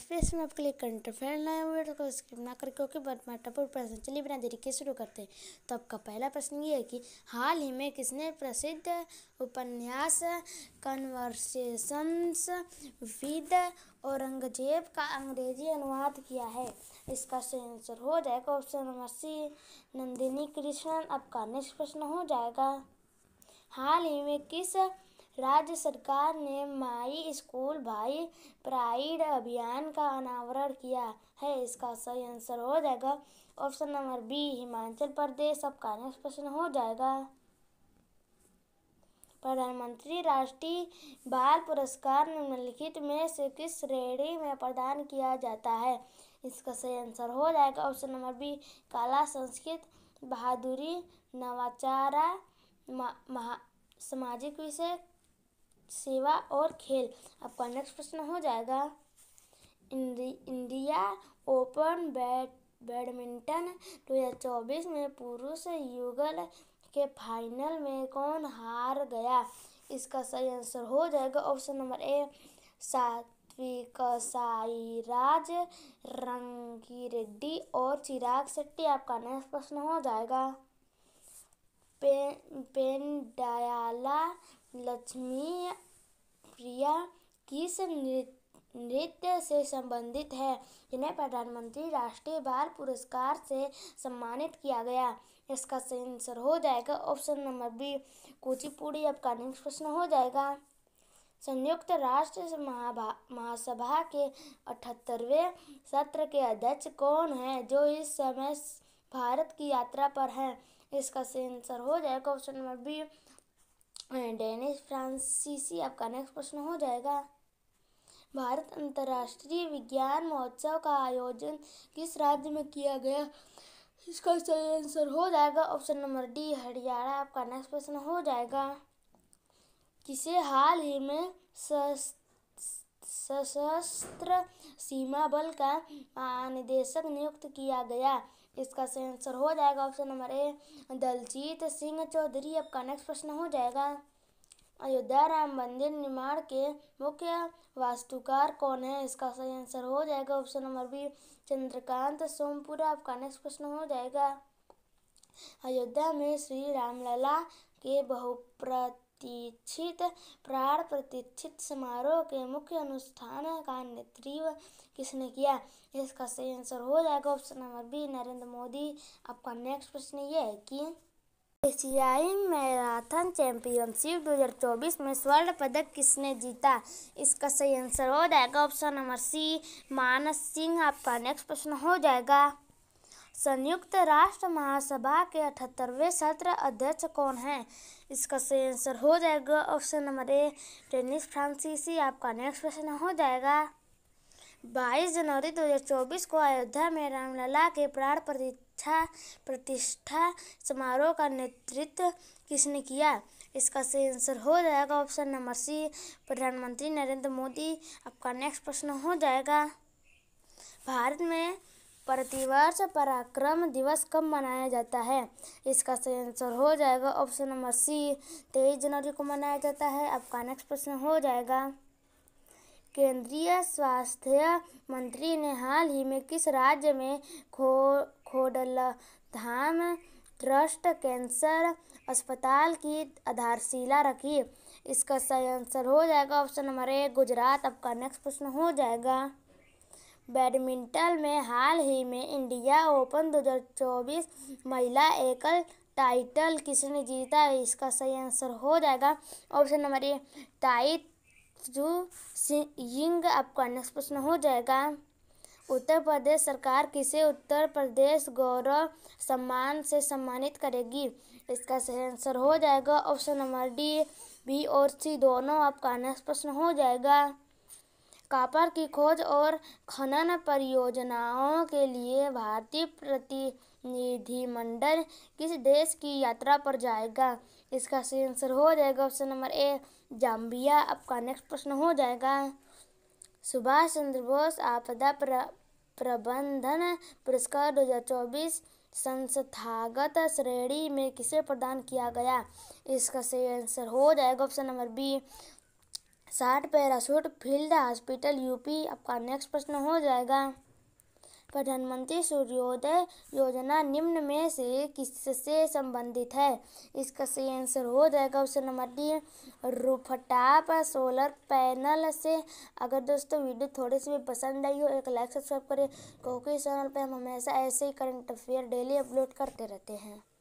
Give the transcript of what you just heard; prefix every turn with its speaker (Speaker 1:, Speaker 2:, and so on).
Speaker 1: face में आपके लिए कंटेंट फ्रेंड नए वीडियो को स्किप ना करके ओके बट मैं टपुर प्रश्न चलिए बिना देरी के शुरू करते हैं तो आपका पहला प्रश्न ये है कि हाल ही में किसने प्रसिद्ध उपन्यास कन्वर्सेशंस विद औरंगजेब का अंग्रेजी अनुवाद किया है इसका सही आंसर हो जाएगा option number C Nandini Krishnan आपका नेक्स्ट प्रश्न हो जाएगा हाल ही में किस राज्य सरकार ने माई स्कूल भाई प्राइड अभियान का अनावरण किया है इसका सही आंसर हो जाएगा option number B Himachal Pradesh आपका नेक्स्ट प्रश्न हो जाएगा प्रधानमंत्री राष्ट्रीय बाल पुरस्कार निम्नलिखित में से किस श्रेणी में प्रदान किया जाता है इसका सही आंसर हो जाएगा ऑप्शन नंबर बी कला संस्कृत बहादुरी नवाचारा सामाजिक विषय सेवा और खेल आपका नेक्स्ट प्रश्न हो जाएगा इंडिया ओपन दो बैडमिंटन 2024 में पुरुष युगल के फाइनल में कौन हार गया इसका सही आंसर हो जाएगा ऑप्शन नंबर ए सात्विक साई राज रंगी रेड्डी और चिराग शेट्टी आपका नेक्स्ट प्रश्न हो जाएगा पेन पेनडयाला लक्ष्मी प्रिया किस नृत्य नृत्य से संबंधित है जिन्हें प्रधानमंत्री राष्ट्रीय बाल पुरस्कार से सम्मानित किया गया इसका सही आंसर हो जाएगा ऑप्शन नंबर बी कुचिपुड़ी आपका नेक्स्ट प्रश्न हो जाएगा संयुक्त राष्ट्र महासभा के अठहत्तरवें सत्र के अध्यक्ष कौन है जो इस समय भारत की यात्रा पर है इसका सही आंसर हो जाएगा ऑप्शन नंबर बी डेनिस फ्रांसीसी आपका नेक्स्ट प्रश्न हो जाएगा भारत अंतर्राष्ट्रीय विज्ञान महोत्सव का आयोजन किस राज्य में किया गया इसका सही आंसर हो जाएगा ऑप्शन नंबर डी हरियाणा आपका नेक्स्ट प्रश्न हो जाएगा किसे हाल ही में सशस्त्र सीमा बल का महानिदेशक नियुक्त किया गया इसका सही आंसर हो जाएगा option number A Daljeet Singh Chaudhary आपका नेक्स्ट प्रश्न हो जाएगा अयोध्या राम मंदिर निर्माण के मुख्य वास्तुकार कौन है इसका सही आंसर हो जाएगा option number B Chandrakant Sompura आपका नेक्स्ट प्रश्न हो जाएगा अयोध्या में श्री रामलला के बहुप्रत प्रतिष्ठित प्राण प्रतिष्ठित समारोह के मुख्य अनुष्ठान का नेतृत्व किसने किया इसका सही आंसर हो जाएगा option number B Narendra Modi आपका नेक्स्ट प्रश्न ये है कि एशियाई मैराथन चैंपियनशिप 2024 में स्वर्ण पदक किसने जीता इसका सही आंसर हो जाएगा option number C Manas Singh आपका नेक्स्ट प्रश्न हो जाएगा संयुक्त राष्ट्र महासभा के अठहत्तरवें सत्र अध्यक्ष कौन हैं इसका सही आंसर हो जाएगा ऑप्शन नंबर ए टेनिस फ्रांसीसी आपका नेक्स्ट क्वेश्चन हो जाएगा 22 जनवरी 2024 को अयोध्या में रामलला के प्राण प्रतिष्ठा प्रतिष्ठा समारोह का नेतृत्व किसने किया इसका सही आंसर हो जाएगा ऑप्शन नंबर सी प्रधानमंत्री नरेंद्र मोदी आपका नेक्स्ट प्रश्न हो जाएगा भारत में प्रतिवर्ष पराक्रम दिवस कब मनाया जाता है इसका सही आंसर हो जाएगा ऑप्शन नंबर सी तेईस जनवरी को मनाया जाता है आपका नेक्स्ट प्रश्न हो जाएगा केंद्रीय स्वास्थ्य मंत्री ने हाल ही में किस राज्य में खो खोडल धाम ट्रस्ट कैंसर अस्पताल की आधारशिला रखी इसका सही आंसर हो जाएगा ऑप्शन नंबर ए गुजरात आपका नेक्स्ट प्रश्न हो जाएगा बैडमिंटन में हाल ही में इंडिया ओपन 2024 महिला एकल टाइटल किसने जीता है इसका सही आंसर हो जाएगा option number A Tai Tzu Ying आपका नेक्स्ट प्रश्न हो जाएगा उत्तर प्रदेश सरकार किसे उत्तर प्रदेश गौरव सम्मान से सम्मानित करेगी इसका सही आंसर हो जाएगा ऑप्शन नंबर डी बी और सी दोनों आपका नेक्स्ट प्रश्न हो जाएगा कापर की खोज और खनन परियोजनाओं के लिए भारतीय प्रतिनिधिमंडल किस देश की यात्रा पर जाएगा इसका सही आंसर हो जाएगा ऑप्शन नंबर ए जाम्बिया आपका नेक्स्ट प्रश्न हो जाएगा सुभाष चंद्र बोस आपदा प्र, प्रबंधन पुरस्कार 2024 संस्थागत श्रेणी में किसे प्रदान किया गया इसका सही आंसर हो जाएगा ऑप्शन नंबर बी साठ पैरासूट फील्ड हॉस्पिटल यूपी आपका नेक्स्ट प्रश्न हो जाएगा प्रधानमंत्री सूर्योदय योजना निम्न में से किससे संबंधित है इसका सही आंसर हो जाएगा option number D rooftop solar panel से अगर दोस्तों वीडियो थोड़ी सी भी पसंद आई हो एक लाइक सब्सक्राइब करें क्योंकि इस चैनल पर हम हमेशा ऐसे ही करंट अफेयर डेली अपलोड करते रहते हैं